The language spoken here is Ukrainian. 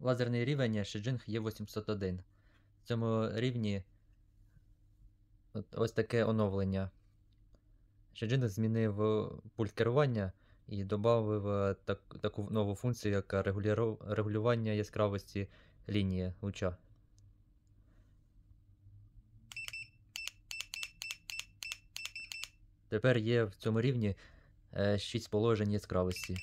Лазерний рівень Шиджинг є 801. В цьому рівні от, ось таке оновлення. Шиджинг змінив е, пульт керування і додав е, так, таку нову функцію, як регулювання яскравості лінії луча. Тепер є в цьому рівні 6 е, положень яскравості.